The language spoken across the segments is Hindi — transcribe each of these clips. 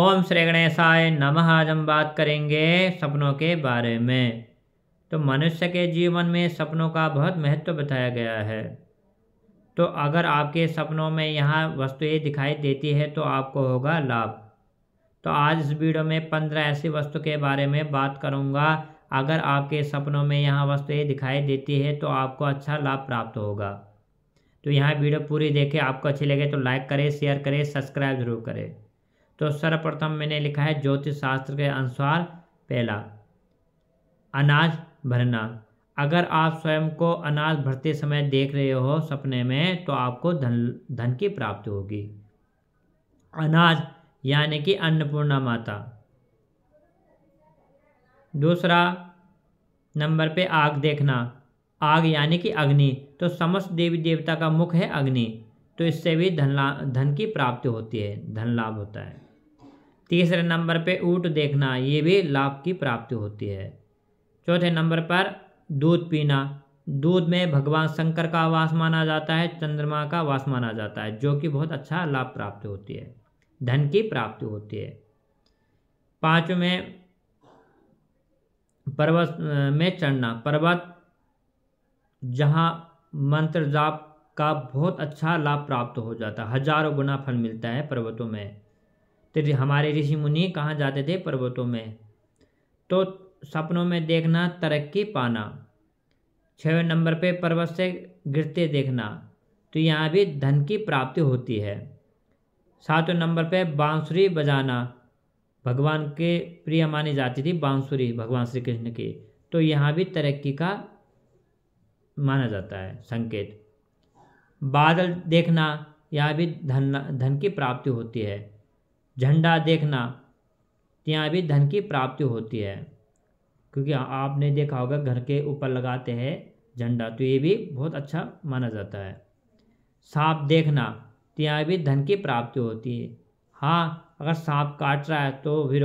ओम श्री गणेशाय नमः आज हम बात करेंगे सपनों के बारे में तो मनुष्य के जीवन में सपनों का बहुत महत्व बताया गया है तो अगर आपके सपनों में यहाँ ये दिखाई देती है तो आपको होगा लाभ तो आज इस वीडियो में पंद्रह ऐसी वस्तु के बारे में बात करूँगा अगर आपके सपनों में यहाँ ये दिखाई देती है तो आपको अच्छा लाभ प्राप्त होगा तो यहाँ वीडियो पूरी देखें आपको अच्छी लगे तो लाइक करें शेयर करें सब्सक्राइब जरूर करें तो सर्वप्रथम मैंने लिखा है ज्योतिष शास्त्र के अनुसार पहला अनाज भरना अगर आप स्वयं को अनाज भरते समय देख रहे हो सपने में तो आपको धन धन की प्राप्ति होगी अनाज यानी कि अन्नपूर्णा माता दूसरा नंबर पे आग देखना आग यानी कि अग्नि तो समस्त देवी देवता का मुख है अग्नि तो इससे भी धन धन की प्राप्ति होती है धन लाभ होता है तीसरे नंबर पे ऊँट देखना ये भी लाभ की प्राप्ति होती है चौथे नंबर पर दूध पीना दूध में भगवान शंकर का वास माना जाता है चंद्रमा का वास माना जाता है जो कि बहुत अच्छा लाभ प्राप्त होती है धन की प्राप्ति होती है पाँच में पर्वत में चढ़ना पर्वत जहाँ मंत्र जाप का बहुत अच्छा लाभ प्राप्त हो जाता है हजारों गुना फल मिलता है पर्वतों में तो हमारे ऋषि मुनि कहाँ जाते थे पर्वतों में तो सपनों में देखना तरक्की पाना छवें नंबर पे पर्वत से गिरते देखना तो यहाँ भी धन की प्राप्ति होती है सातवें नंबर पे बांसुरी बजाना भगवान के प्रिय मानी जाती थी बांसुरी भगवान श्री कृष्ण की तो यहाँ भी तरक्की का माना जाता है संकेत बादल देखना यहाँ भी धन धन की प्राप्ति होती है झंडा देखना यहाँ भी धन की प्राप्ति होती है क्योंकि आपने देखा होगा घर के ऊपर लगाते हैं झंडा तो ये भी बहुत अच्छा माना जाता है सांप देखना तो यहाँ भी धन की प्राप्ति होती है हाँ अगर सांप काट रहा है तो फिर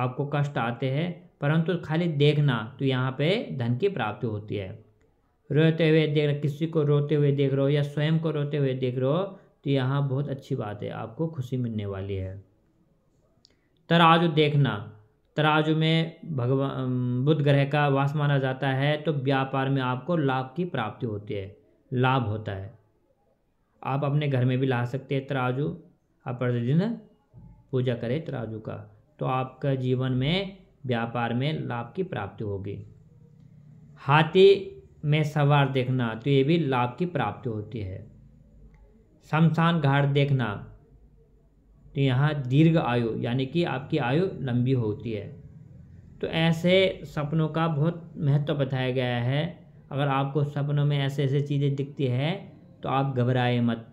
आपको कष्ट आते हैं परंतु खाली देखना तो यहाँ पे धन की प्राप्ति होती है रोते हुए देख किसी को रोते हुए देख रहे हो या स्वयं को रोते हुए देख रहे हो तो यहाँ बहुत अच्छी बात है आपको खुशी मिलने वाली है तराजू देखना तराजू में भगवान बुध ग्रह का वास माना जाता है तो व्यापार में आपको लाभ की प्राप्ति होती है लाभ होता है आप अपने घर में भी ला सकते हैं तराजू आप प्रतिदिन पूजा करें तराजू का तो आपका जीवन में व्यापार में लाभ की प्राप्ति होगी हाथी में सवार देखना तो ये भी लाभ की प्राप्ति होती है शमशान घाट देखना तो यहाँ दीर्घ आयु यानी कि आपकी आयु लंबी होती है तो ऐसे सपनों का बहुत महत्व बताया गया है अगर आपको सपनों में ऐसे ऐसे चीज़ें दिखती है तो आप घबराए मत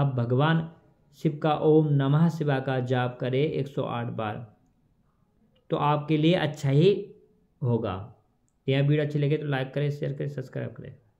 आप भगवान शिव का ओम नमः शिवा का जाप करें 108 बार तो आपके लिए अच्छा ही होगा यह वीडियो अच्छी लगे तो लाइक करें शेयर करें सब्सक्राइब करें